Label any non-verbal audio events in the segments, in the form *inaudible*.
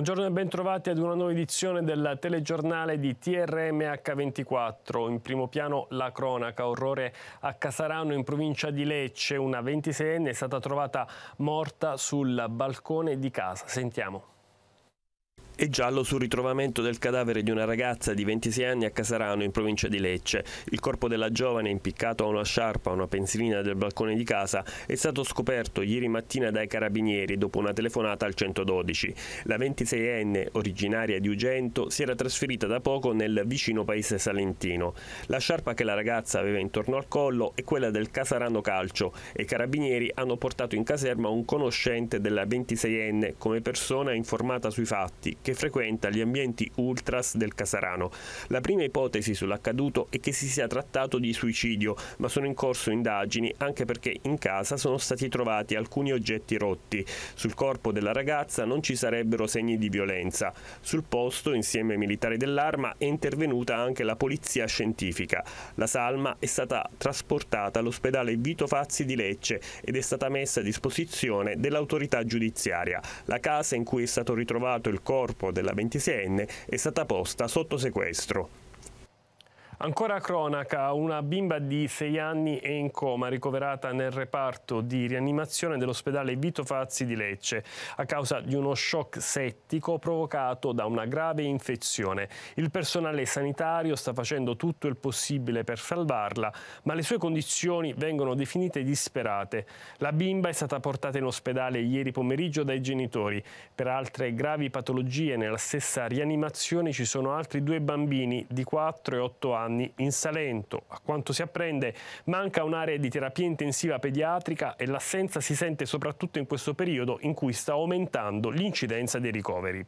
Buongiorno e bentrovati ad una nuova edizione del telegiornale di TRM H24. In primo piano la cronaca, orrore a Casarano in provincia di Lecce. Una 26enne è stata trovata morta sul balcone di casa. Sentiamo e giallo sul ritrovamento del cadavere di una ragazza di 26 anni a Casarano in provincia di Lecce. Il corpo della giovane impiccato a una sciarpa, a una pensilina del balcone di casa, è stato scoperto ieri mattina dai carabinieri dopo una telefonata al 112. La 26enne, originaria di Ugento, si era trasferita da poco nel vicino paese salentino. La sciarpa che la ragazza aveva intorno al collo è quella del Casarano Calcio e i carabinieri hanno portato in caserma un conoscente della 26enne come persona informata sui fatti che frequenta gli ambienti ultras del Casarano. La prima ipotesi sull'accaduto è che si sia trattato di suicidio, ma sono in corso indagini anche perché in casa sono stati trovati alcuni oggetti rotti. Sul corpo della ragazza non ci sarebbero segni di violenza. Sul posto, insieme ai militari dell'arma, è intervenuta anche la polizia scientifica. La salma è stata trasportata all'ospedale Vito Fazzi di Lecce ed è stata messa a disposizione dell'autorità giudiziaria. La casa in cui è stato ritrovato il corpo corpo della 26enne è stata posta sotto sequestro. Ancora cronaca, una bimba di 6 anni è in coma, ricoverata nel reparto di rianimazione dell'ospedale Vito Fazzi di Lecce a causa di uno shock settico provocato da una grave infezione. Il personale sanitario sta facendo tutto il possibile per salvarla, ma le sue condizioni vengono definite disperate. La bimba è stata portata in ospedale ieri pomeriggio dai genitori. Per altre gravi patologie nella stessa rianimazione ci sono altri due bambini di 4 e 8 anni anni in Salento. A quanto si apprende, manca un'area di terapia intensiva pediatrica e l'assenza si sente soprattutto in questo periodo in cui sta aumentando l'incidenza dei ricoveri.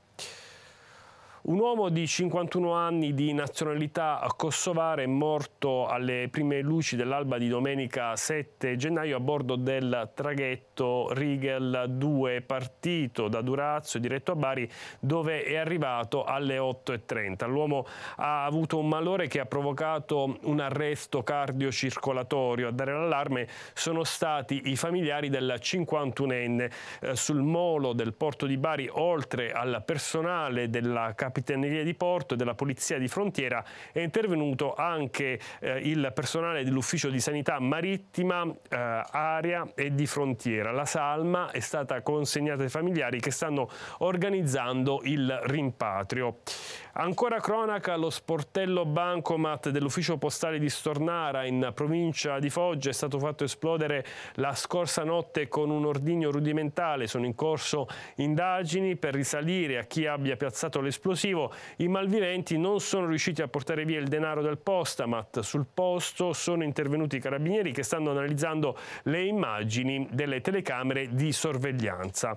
Un uomo di 51 anni di nazionalità kosovare è morto alle prime luci dell'alba di domenica 7 gennaio a bordo del traghetto Rigel 2 partito da Durazzo e diretto a Bari dove è arrivato alle 8.30. L'uomo ha avuto un malore che ha provocato un arresto cardiocircolatorio. A dare l'allarme sono stati i familiari del 51enne. Eh, sul molo del porto di Bari oltre al personale della capitale Capitaneria di Porto e della Polizia di Frontiera è intervenuto anche eh, il personale dell'Ufficio di Sanità Marittima, eh, Aria e di Frontiera. La salma è stata consegnata ai familiari che stanno organizzando il rimpatrio. Ancora cronaca lo sportello bancomat dell'ufficio postale di Stornara in provincia di Foggia è stato fatto esplodere la scorsa notte con un ordigno rudimentale. Sono in corso indagini per risalire a chi abbia piazzato l'esplosivo. I malviventi non sono riusciti a portare via il denaro del postamat. Sul posto sono intervenuti i carabinieri che stanno analizzando le immagini delle telecamere di sorveglianza.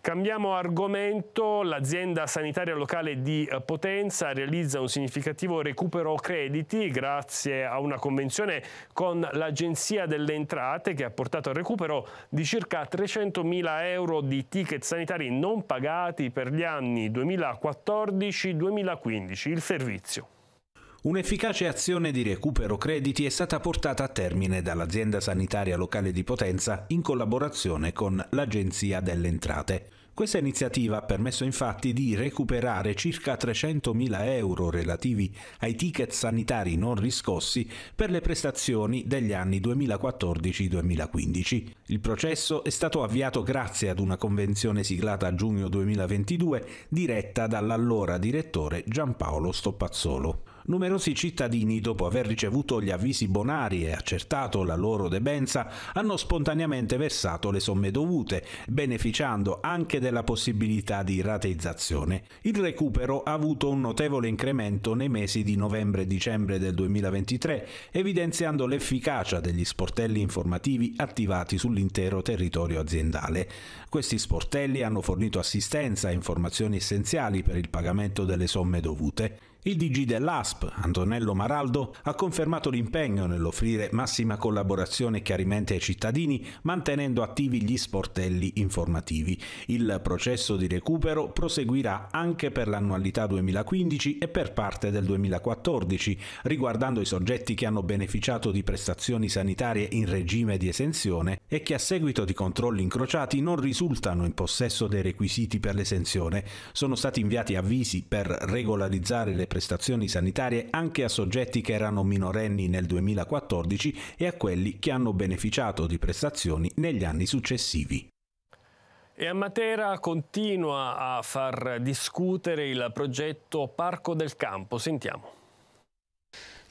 Cambiamo argomento. L'azienda sanitaria locale di eh, Potenza Potenza realizza un significativo recupero crediti grazie a una convenzione con l'Agenzia delle Entrate che ha portato al recupero di circa 300.000 euro di ticket sanitari non pagati per gli anni 2014-2015. Il servizio. Un'efficace azione di recupero crediti è stata portata a termine dall'azienda sanitaria locale di Potenza in collaborazione con l'Agenzia delle Entrate. Questa iniziativa ha permesso infatti di recuperare circa 300.000 euro relativi ai ticket sanitari non riscossi per le prestazioni degli anni 2014-2015. Il processo è stato avviato grazie ad una convenzione siglata a giugno 2022 diretta dall'allora direttore Giampaolo Stoppazzolo. Numerosi cittadini, dopo aver ricevuto gli avvisi bonari e accertato la loro debenza, hanno spontaneamente versato le somme dovute, beneficiando anche della possibilità di rateizzazione. Il recupero ha avuto un notevole incremento nei mesi di novembre e dicembre del 2023, evidenziando l'efficacia degli sportelli informativi attivati sull'intero territorio aziendale. Questi sportelli hanno fornito assistenza e informazioni essenziali per il pagamento delle somme dovute. Il DG dell'ASP, Antonello Maraldo, ha confermato l'impegno nell'offrire massima collaborazione e chiarimenti ai cittadini, mantenendo attivi gli sportelli informativi. Il processo di recupero proseguirà anche per l'annualità 2015 e per parte del 2014, riguardando i soggetti che hanno beneficiato di prestazioni sanitarie in regime di esenzione e che a seguito di controlli incrociati non risultano in possesso dei requisiti per l'esenzione. Sono stati inviati avvisi per regolarizzare le prestazioni sanitarie anche a soggetti che erano minorenni nel 2014 e a quelli che hanno beneficiato di prestazioni negli anni successivi. E a Matera continua a far discutere il progetto Parco del Campo. Sentiamo.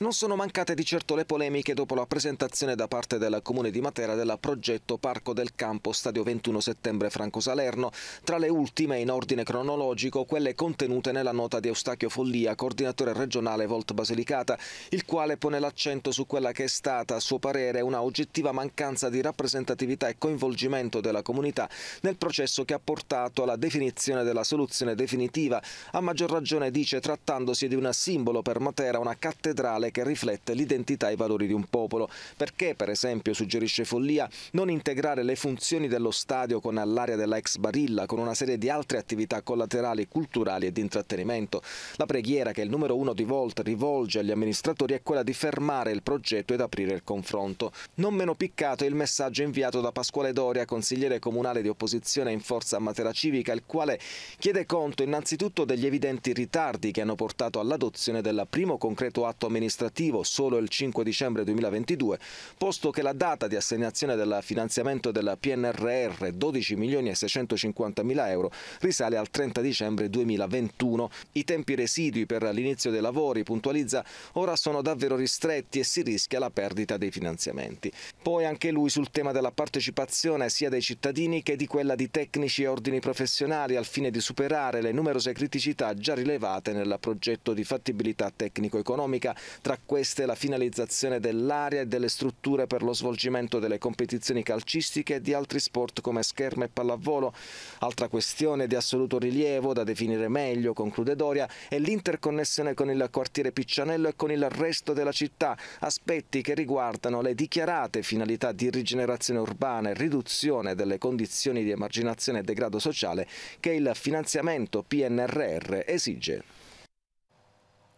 Non sono mancate di certo le polemiche dopo la presentazione da parte del Comune di Matera del progetto Parco del Campo Stadio 21 settembre Franco Salerno, tra le ultime in ordine cronologico quelle contenute nella nota di Eustachio Follia, coordinatore regionale Volt Basilicata, il quale pone l'accento su quella che è stata, a suo parere, una oggettiva mancanza di rappresentatività e coinvolgimento della comunità nel processo che ha portato alla definizione della soluzione definitiva, a maggior ragione dice trattandosi di un simbolo per Matera, una cattedrale che riflette l'identità e i valori di un popolo. Perché, per esempio, suggerisce Follia, non integrare le funzioni dello stadio con l'area della ex Barilla, con una serie di altre attività collaterali, culturali e di intrattenimento? La preghiera che il numero uno di Volt rivolge agli amministratori è quella di fermare il progetto ed aprire il confronto. Non meno piccato è il messaggio inviato da Pasquale Doria, consigliere comunale di opposizione in forza a Matera Civica, il quale chiede conto innanzitutto degli evidenti ritardi che hanno portato all'adozione del primo concreto atto amministrativo amministrativo solo il 5 dicembre 2022, posto che la data di assegnazione del finanziamento del PNRR 12 milioni e 650 mila euro risale al 30 dicembre 2021. I tempi residui per l'inizio dei lavori, puntualizza, ora sono davvero ristretti e si rischia la perdita dei finanziamenti. Poi anche lui sul tema della partecipazione sia dei cittadini che di quella di tecnici e ordini professionali al fine di superare le numerose criticità già rilevate nel progetto di fattibilità tecnico-economica tra queste la finalizzazione dell'area e delle strutture per lo svolgimento delle competizioni calcistiche e di altri sport come scherma e pallavolo. Altra questione di assoluto rilievo da definire meglio, conclude Doria, è l'interconnessione con il quartiere Piccianello e con il resto della città, aspetti che riguardano le dichiarate finalità di rigenerazione urbana e riduzione delle condizioni di emarginazione e degrado sociale che il finanziamento PNRR esige.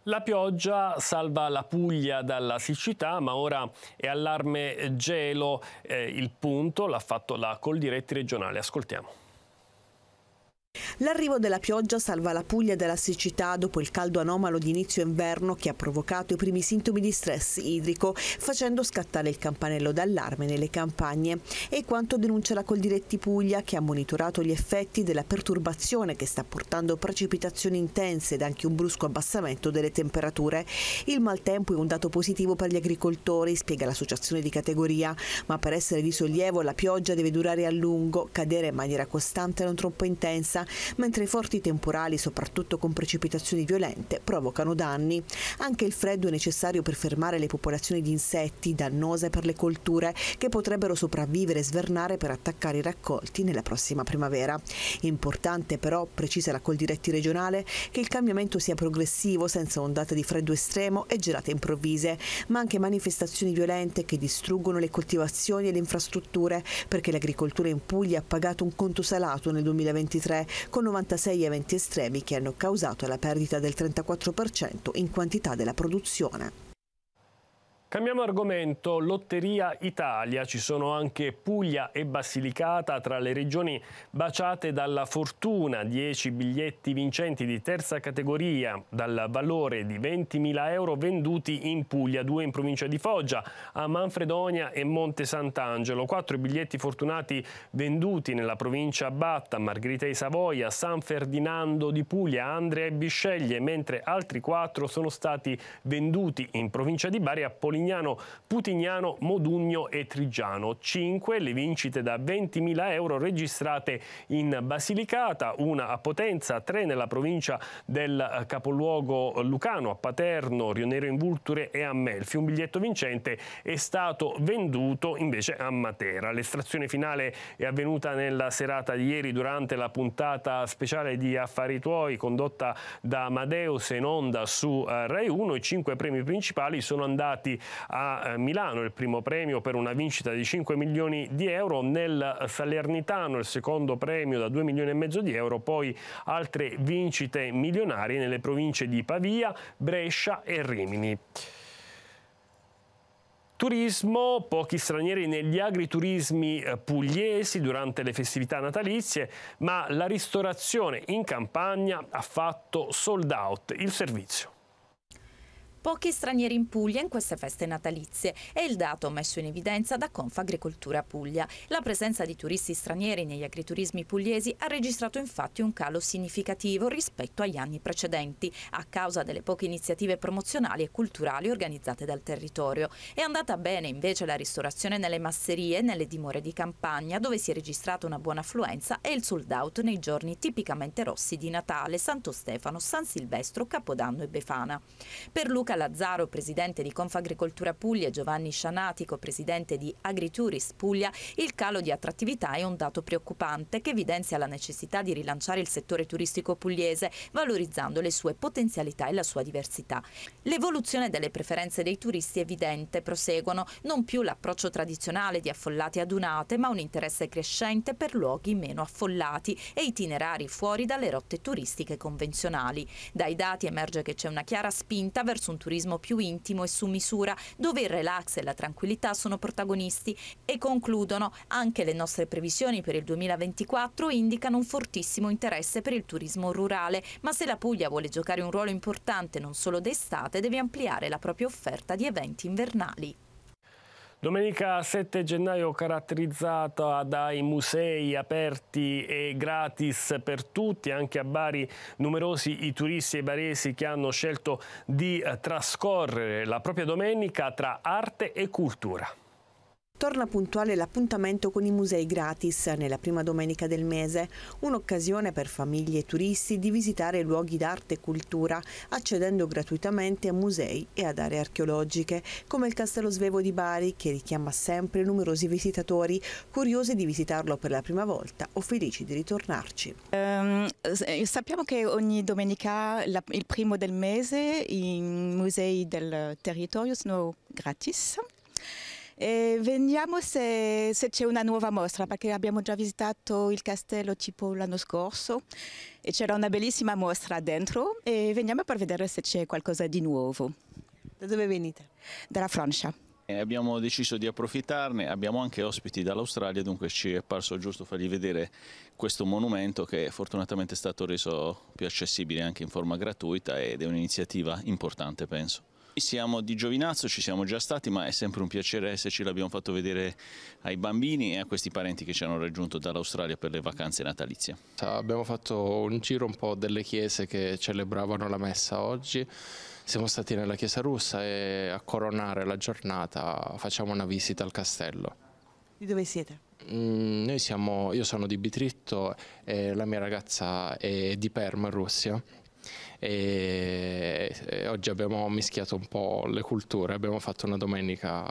La pioggia salva la Puglia dalla siccità, ma ora è allarme gelo eh, il punto, l'ha fatto la Coldiretti regionale. Ascoltiamo. L'arrivo della pioggia salva la Puglia dalla siccità dopo il caldo anomalo di inizio inverno che ha provocato i primi sintomi di stress idrico, facendo scattare il campanello d'allarme nelle campagne. E quanto denuncia la Coldiretti Puglia, che ha monitorato gli effetti della perturbazione che sta portando precipitazioni intense ed anche un brusco abbassamento delle temperature. Il maltempo è un dato positivo per gli agricoltori, spiega l'associazione di categoria, ma per essere di sollievo la pioggia deve durare a lungo, cadere in maniera costante e non troppo intensa mentre i forti temporali, soprattutto con precipitazioni violente, provocano danni. Anche il freddo è necessario per fermare le popolazioni di insetti dannose per le colture che potrebbero sopravvivere e svernare per attaccare i raccolti nella prossima primavera. Importante però, precisa la Coldiretti regionale, che il cambiamento sia progressivo senza ondate di freddo estremo e gelate improvvise, ma anche manifestazioni violente che distruggono le coltivazioni e le infrastrutture perché l'agricoltura in Puglia ha pagato un conto salato nel 2023 con 96 eventi estremi che hanno causato la perdita del 34% in quantità della produzione. Cambiamo argomento, Lotteria Italia, ci sono anche Puglia e Basilicata tra le regioni baciate dalla fortuna, 10 biglietti vincenti di terza categoria dal valore di 20.000 euro venduti in Puglia, due in provincia di Foggia, a Manfredonia e Monte Sant'Angelo, quattro biglietti fortunati venduti nella provincia Batta, Margherita di Savoia, San Ferdinando di Puglia, Andrea e Bisceglie, mentre altri quattro sono stati venduti in provincia di Bari a Polignano Perpignano, Putignano, Modugno e Trigiano. 5 le vincite da 20.000 euro registrate in Basilicata, una a Potenza, 3 nella provincia del eh, capoluogo Lucano, a Paterno, Rionero in Vulture e a Melfi. Un biglietto vincente è stato venduto invece a Matera. L'estrazione finale è avvenuta nella serata di ieri durante la puntata speciale di Affari Tuoi condotta da Amadeus in onda su eh, Rai 1. I cinque premi principali sono andati a eh, Milano il primo premio per una vincita di 5 milioni di euro, nel Salernitano il secondo premio da 2 milioni e mezzo di euro, poi altre vincite milionarie nelle province di Pavia, Brescia e Rimini. Turismo, pochi stranieri negli agriturismi eh, pugliesi durante le festività natalizie, ma la ristorazione in campagna ha fatto sold out il servizio. Pochi stranieri in Puglia in queste feste natalizie è il dato messo in evidenza da Confagricoltura Puglia. La presenza di turisti stranieri negli agriturismi pugliesi ha registrato infatti un calo significativo rispetto agli anni precedenti a causa delle poche iniziative promozionali e culturali organizzate dal territorio. È andata bene invece la ristorazione nelle masserie e nelle dimore di campagna dove si è registrata una buona affluenza e il sold out nei giorni tipicamente rossi di Natale, Santo Stefano, San Silvestro, Capodanno e Befana. Per Luca Luca Lazzaro, presidente di Confagricoltura Puglia e Giovanni Scianatico, presidente di Agrituris Puglia, il calo di attrattività è un dato preoccupante che evidenzia la necessità di rilanciare il settore turistico pugliese, valorizzando le sue potenzialità e la sua diversità. L'evoluzione delle preferenze dei turisti è evidente, proseguono non più l'approccio tradizionale di affollati adunate, ma un interesse crescente per luoghi meno affollati e itinerari fuori dalle rotte turistiche convenzionali. Dai dati emerge che c'è una chiara spinta verso un turismo più intimo e su misura, dove il relax e la tranquillità sono protagonisti e concludono anche le nostre previsioni per il 2024 indicano un fortissimo interesse per il turismo rurale, ma se la Puglia vuole giocare un ruolo importante non solo d'estate deve ampliare la propria offerta di eventi invernali. Domenica 7 gennaio caratterizzata dai musei aperti e gratis per tutti, anche a Bari numerosi i turisti e i baresi che hanno scelto di trascorrere la propria domenica tra arte e cultura. Torna puntuale l'appuntamento con i musei gratis nella prima domenica del mese, un'occasione per famiglie e turisti di visitare luoghi d'arte e cultura, accedendo gratuitamente a musei e ad aree archeologiche, come il Castello Svevo di Bari, che richiama sempre numerosi visitatori, curiosi di visitarlo per la prima volta o felici di ritornarci. Um, sappiamo che ogni domenica, la, il primo del mese, i musei del territorio sono gratis e vediamo se, se c'è una nuova mostra, perché abbiamo già visitato il castello tipo l'anno scorso e c'era una bellissima mostra dentro e veniamo per vedere se c'è qualcosa di nuovo. Da dove venite? Dalla Francia. E abbiamo deciso di approfittarne, abbiamo anche ospiti dall'Australia, dunque ci è parso giusto fargli vedere questo monumento che fortunatamente è stato reso più accessibile anche in forma gratuita ed è un'iniziativa importante penso siamo di Giovinazzo, ci siamo già stati, ma è sempre un piacere esserci, l'abbiamo fatto vedere ai bambini e a questi parenti che ci hanno raggiunto dall'Australia per le vacanze natalizie. Abbiamo fatto un giro un po' delle chiese che celebravano la messa oggi, siamo stati nella chiesa russa e a coronare la giornata facciamo una visita al castello. Di dove siete? Mm, noi siamo, io sono di Bitritto e la mia ragazza è di Perma, Russia e eh, oggi abbiamo mischiato un po' le culture, abbiamo fatto una domenica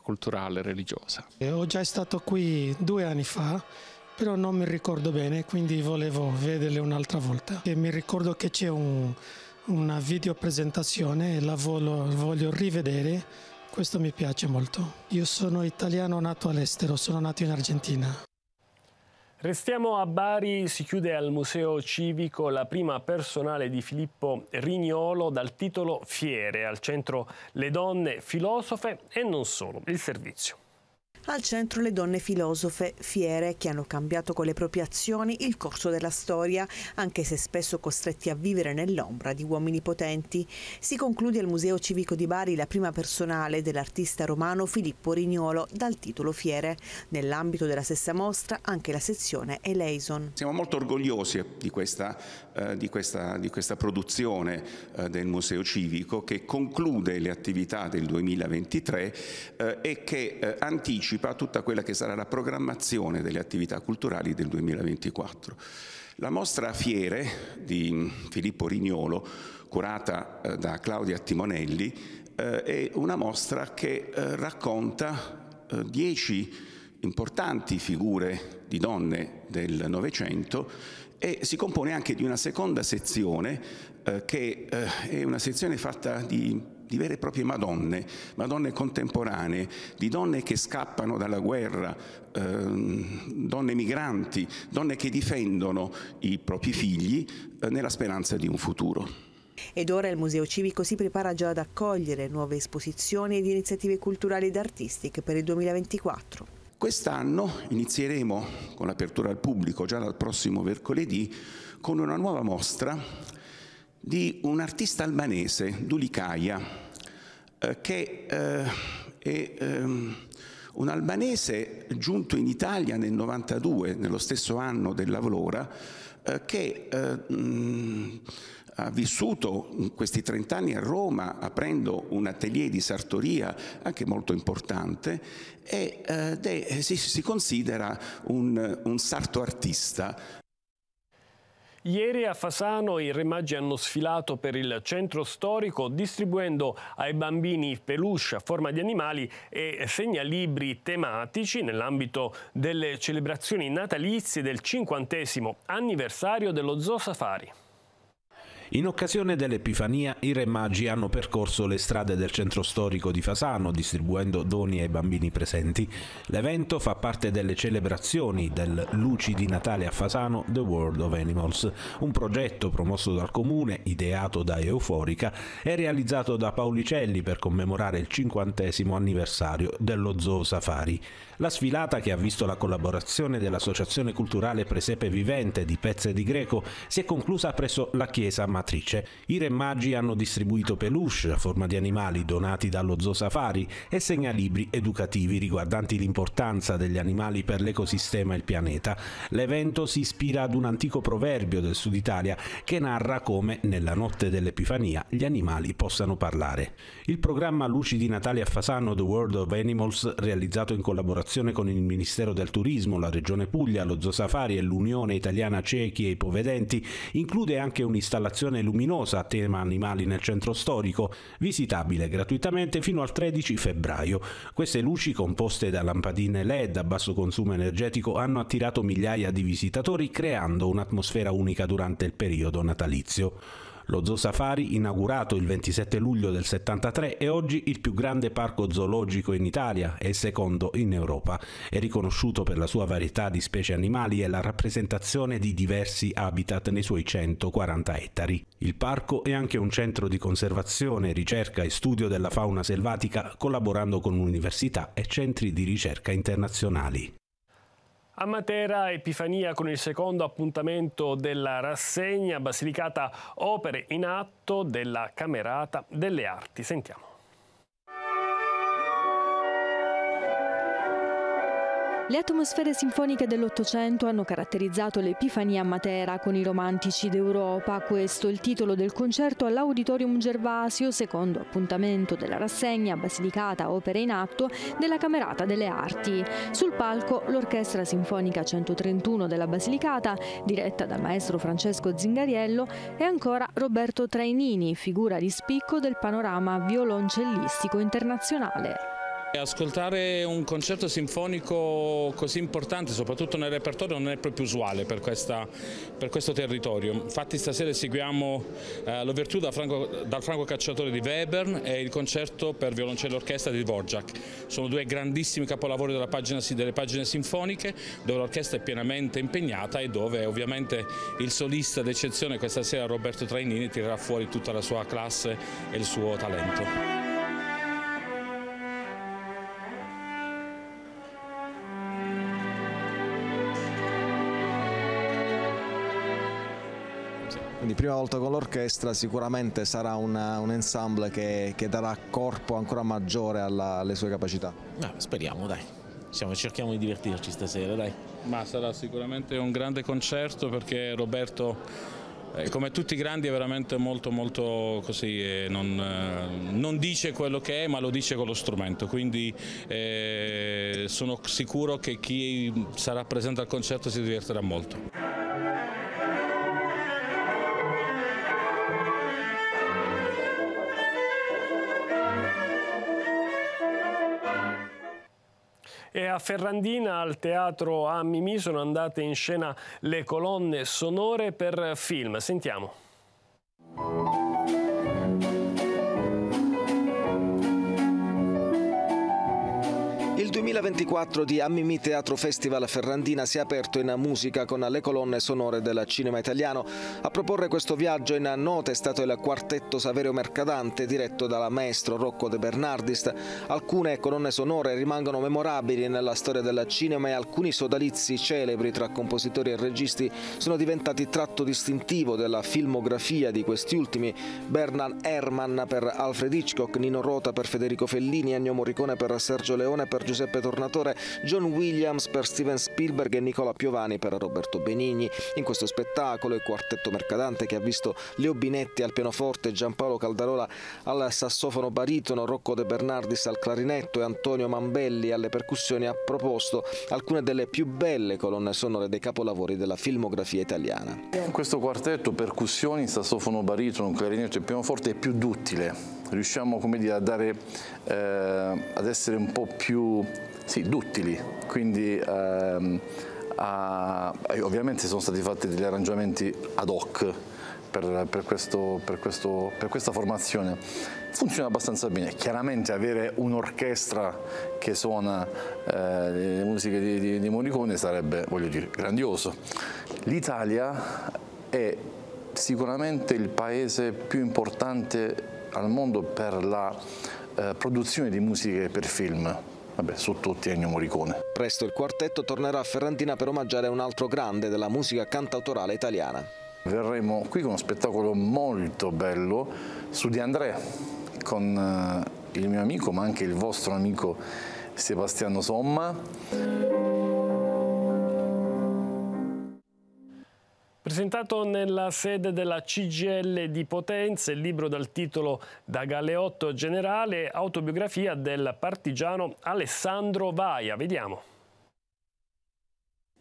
culturale e religiosa. Ho già stato qui due anni fa però non mi ricordo bene, quindi volevo vederle un'altra volta. E mi ricordo che c'è un, una videopresentazione e la voglio, voglio, rivedere, questo mi piace molto. Io sono italiano nato all'estero, sono nato in Argentina. Restiamo a Bari, si chiude al Museo Civico la prima personale di Filippo Rignolo dal titolo Fiere, al centro le donne filosofe e non solo, il servizio. Al centro le donne filosofe, fiere, che hanno cambiato con le proprie azioni il corso della storia, anche se spesso costretti a vivere nell'ombra di uomini potenti. Si conclude al Museo Civico di Bari la prima personale dell'artista romano Filippo Rignolo, dal titolo Fiere. Nell'ambito della stessa mostra anche la sezione Eleison. Siamo molto orgogliosi eh, di questa, eh, di questa, di questa produzione eh, del Museo Civico che conclude le attività del 2023 eh, e che eh, anticipa anticipa tutta quella che sarà la programmazione delle attività culturali del 2024. La mostra Fiere di Filippo Rignolo, curata eh, da Claudia Timonelli, eh, è una mostra che eh, racconta dieci importanti figure di donne del Novecento e si compone anche di una seconda sezione che è una sezione fatta di di vere e proprie madonne, madonne contemporanee, di donne che scappano dalla guerra, ehm, donne migranti, donne che difendono i propri figli eh, nella speranza di un futuro. Ed ora il Museo Civico si prepara già ad accogliere nuove esposizioni ed iniziative culturali ed artistiche per il 2024. Quest'anno inizieremo con l'apertura al pubblico già dal prossimo mercoledì con una nuova mostra di un artista albanese, Dulikaya, eh, che eh, è ehm, un albanese giunto in Italia nel 92, nello stesso anno dell'Avlora, eh, che eh, mh, ha vissuto in questi 30 anni a Roma aprendo un atelier di sartoria anche molto importante ed è, si, si considera un, un sarto artista. Ieri a Fasano i Re Magi hanno sfilato per il centro storico distribuendo ai bambini peluche a forma di animali e segnalibri tematici nell'ambito delle celebrazioni natalizie del cinquantesimo anniversario dello Zoo Safari. In occasione dell'Epifania i re magi hanno percorso le strade del centro storico di Fasano distribuendo doni ai bambini presenti. L'evento fa parte delle celebrazioni del Luci di Natale a Fasano The World of Animals, un progetto promosso dal comune, ideato da Euforica e realizzato da Paulicelli per commemorare il cinquantesimo anniversario dello Zoo Safari. La sfilata che ha visto la collaborazione dell'Associazione Culturale Presepe Vivente di Pezze di Greco si è conclusa presso la chiesa Materna matrice. I re magi hanno distribuito peluche a forma di animali donati dallo Zoo Safari e segnalibri educativi riguardanti l'importanza degli animali per l'ecosistema e il pianeta. L'evento si ispira ad un antico proverbio del sud Italia che narra come nella notte dell'Epifania gli animali possano parlare. Il programma Luci di Natale a Fasano The World of Animals, realizzato in collaborazione con il Ministero del Turismo, la Regione Puglia, lo Zoo Safari e l'Unione Italiana Ciechi e Ipovedenti, include anche un'installazione esposizione luminosa a tema animali nel centro storico, visitabile gratuitamente fino al 13 febbraio. Queste luci composte da lampadine LED a basso consumo energetico hanno attirato migliaia di visitatori creando un'atmosfera unica durante il periodo natalizio. Lo Zoo Safari, inaugurato il 27 luglio del 73, è oggi il più grande parco zoologico in Italia e il secondo in Europa. È riconosciuto per la sua varietà di specie animali e la rappresentazione di diversi habitat nei suoi 140 ettari. Il parco è anche un centro di conservazione, ricerca e studio della fauna selvatica, collaborando con università e centri di ricerca internazionali. A Matera Epifania con il secondo appuntamento della rassegna Basilicata Opere in atto della Camerata delle Arti. Sentiamo. Le atmosfere sinfoniche dell'Ottocento hanno caratterizzato l'Epifania a Matera con i romantici d'Europa. Questo è il titolo del concerto all'Auditorium Gervasio, secondo appuntamento della rassegna Basilicata Opere in Atto della Camerata delle Arti. Sul palco l'Orchestra Sinfonica 131 della Basilicata, diretta dal maestro Francesco Zingariello, e ancora Roberto Trainini, figura di spicco del panorama violoncellistico internazionale. Ascoltare un concerto sinfonico così importante, soprattutto nel repertorio, non è proprio usuale per, questa, per questo territorio. Infatti stasera eseguiamo eh, L'Overtù da dal Franco Cacciatore di Webern e il concerto per violoncello e orchestra di Dvorak. Sono due grandissimi capolavori pagina, delle pagine sinfoniche dove l'orchestra è pienamente impegnata e dove ovviamente il solista d'eccezione questa sera Roberto Trainini tirerà fuori tutta la sua classe e il suo talento. Quindi prima volta con l'orchestra sicuramente sarà una, un ensemble che, che, darà corpo ancora maggiore alla, alle sue capacità. No, speriamo dai, Siamo, cerchiamo di divertirci stasera dai. Ma sarà sicuramente un grande concerto perché Roberto eh, come tutti i grandi è veramente molto molto così, eh, non, eh, non, dice quello che è ma lo dice con lo strumento, quindi eh, sono sicuro che chi sarà presente al concerto si divertirà molto. e a Ferrandina al teatro a Mimì sono andate in scena le colonne sonore per film. Sentiamo. Il 2024 di Amimi Teatro Festival Ferrandina si è aperto in musica con le colonne sonore del cinema italiano. A proporre questo viaggio in nota è stato il quartetto Saverio Mercadante diretto dal maestro Rocco De Bernardis. Alcune colonne sonore rimangono memorabili nella storia del cinema e alcuni sodalizi celebri tra compositori e registi sono diventati tratto distintivo della filmografia di questi ultimi. Bernard Herrmann per Alfred Hitchcock, Nino Rota per Federico Fellini, Ennio Morricone per Sergio Leone per Giuseppe Giuseppe Tornatore, John Williams per Steven Spielberg e Nicola Piovani per Roberto Benigni. In questo spettacolo il quartetto mercadante che ha visto Leo Binetti al pianoforte, Giampaolo Caldarola al sassofono baritono, Rocco De Bernardis al clarinetto e Antonio Mambelli alle percussioni ha proposto alcune delle più belle colonne sonore dei capolavori della filmografia italiana. Questo quartetto percussioni, sassofono baritono, clarinetto e pianoforte è più duttile riusciamo dire, a dare, eh, ad essere un po' più sì, duttili, quindi ehm, a, ovviamente sono stati fatti degli arrangiamenti ad hoc per, per, questo, per, questo, per questa formazione. Funziona abbastanza bene, chiaramente avere un'orchestra che suona eh, le musiche di, di, di Morricone sarebbe, voglio dire, grandioso. L'Italia è sicuramente il paese più importante al mondo per la eh, produzione di musiche per film. Vabbè, su tutti Ennio Morricone. Presto il quartetto tornerà a Ferrandina per omaggiare un altro grande della musica cantautorale italiana. Verremo qui con uno spettacolo molto bello su Di André, con eh, il mio amico, ma anche il vostro amico Sebastiano Somma. Presentato nella sede della CGL di Potenza, il libro dal titolo Da Galeotto Generale, autobiografia del partigiano Alessandro Vaia. Vediamo.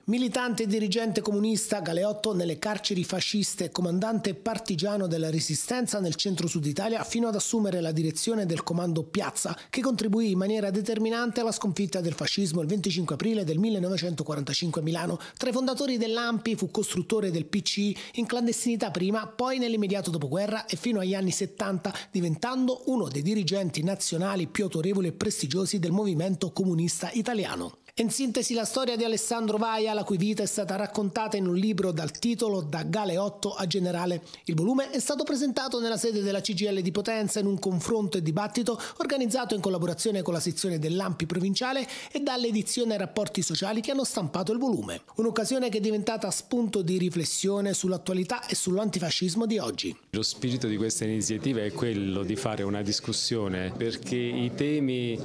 Militante e dirigente comunista, Galeotto nelle carceri fasciste, comandante partigiano della resistenza nel centro-sud Italia fino ad assumere la direzione del comando Piazza, che contribuì in maniera determinante alla sconfitta del fascismo il 25 aprile del 1945 a Milano. Tra i fondatori dell'AMPI fu costruttore del PCI in clandestinità prima, poi nell'immediato dopoguerra e fino agli anni 70, diventando uno dei dirigenti nazionali più autorevoli e prestigiosi del movimento comunista italiano. In sintesi la storia di Alessandro Vaia, la cui vita è stata raccontata in un libro dal titolo Da Galeotto a Generale. Il volume è stato presentato nella sede della CGL di Potenza in un confronto e dibattito organizzato in collaborazione con la sezione dell'Ampi provinciale e dall'edizione Rapporti Sociali che hanno stampato il volume. Un'occasione che è diventata spunto di riflessione sull'attualità e sull'antifascismo di oggi. Lo spirito di questa iniziativa è quello di fare una discussione perché i temi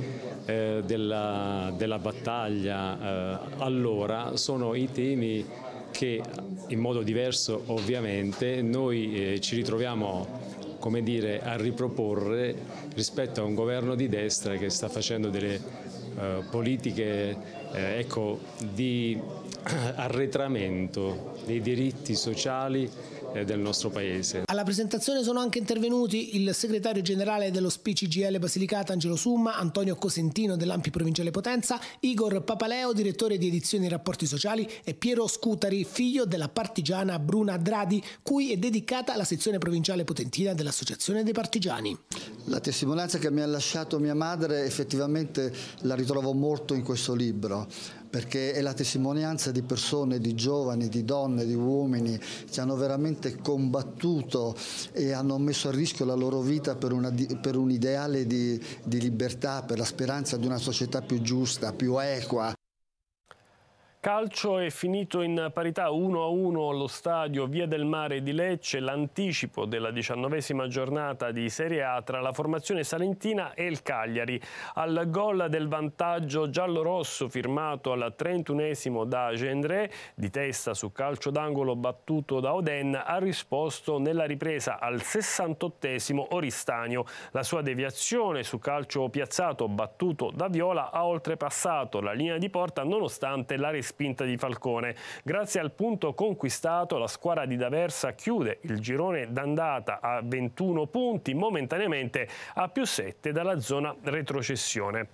eh, della, della battaglia Italia eh, allora sono i temi che in modo diverso ovviamente noi eh, ci ritroviamo come dire, a riproporre rispetto a un governo di destra che sta facendo delle eh, politiche eh, ecco, di *clears throat* arretramento dei diritti sociali eh, del nostro Paese. Alla presentazione sono anche intervenuti il segretario generale dello SPCGL Basilicata Angelo Summa, Antonio Cosentino dell'Ampi Provinciale Potenza, Igor Papaleo, direttore di edizioni e rapporti sociali e Piero Scutari, figlio della partigiana Bruna Dradi, cui è dedicata la sezione provinciale potentina dell'Associazione dei Partigiani. La testimonianza che mi ha lasciato mia madre effettivamente la ritrovo molto in questo libro perché è la testimonianza di persone, di giovani, di donne, di uomini che hanno veramente combattuto e hanno messo a rischio la loro vita per, una, per un ideale di, di libertà, per la speranza di una società più giusta, più equa, calcio è finito in parità 1-1 allo stadio Via del Mare di Lecce l'anticipo della diciannovesima giornata di Serie A tra la formazione salentina e il Cagliari. Al gol del vantaggio giallo-rosso firmato al 31esimo da Gendré di testa su calcio d'angolo battuto da Oden ha risposto nella ripresa al 68esimo Oristanio. La sua deviazione su calcio piazzato battuto da Viola ha oltrepassato la linea di porta nonostante la risposta spinta di Falcone. Grazie al punto conquistato la squadra di D'Aversa chiude il girone d'andata a 21 punti, momentaneamente a più 7 dalla zona retrocessione.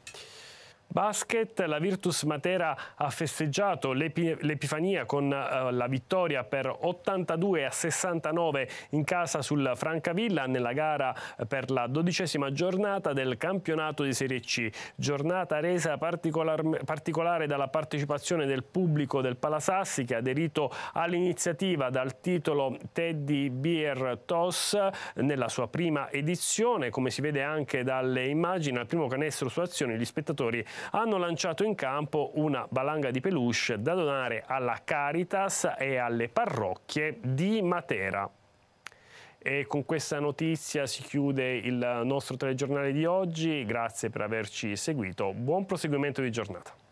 Basket, la Virtus Matera ha festeggiato l'epi- l'Epifania con eh, la vittoria per 82 a 69 in casa sul Francavilla nella gara per la dodicesima giornata del campionato di Serie C, giornata resa particolar- particolare dalla partecipazione del pubblico del Palasassi che ha aderito all'iniziativa dal titolo Teddy Beer Toss nella sua prima edizione, come si vede anche dalle immagini al primo canestro su azione gli spettatori hanno lanciato in campo una valanga di peluche da donare alla Caritas e alle parrocchie di Matera. E con questa notizia si chiude il nostro telegiornale di oggi, grazie per averci seguito, buon proseguimento di giornata.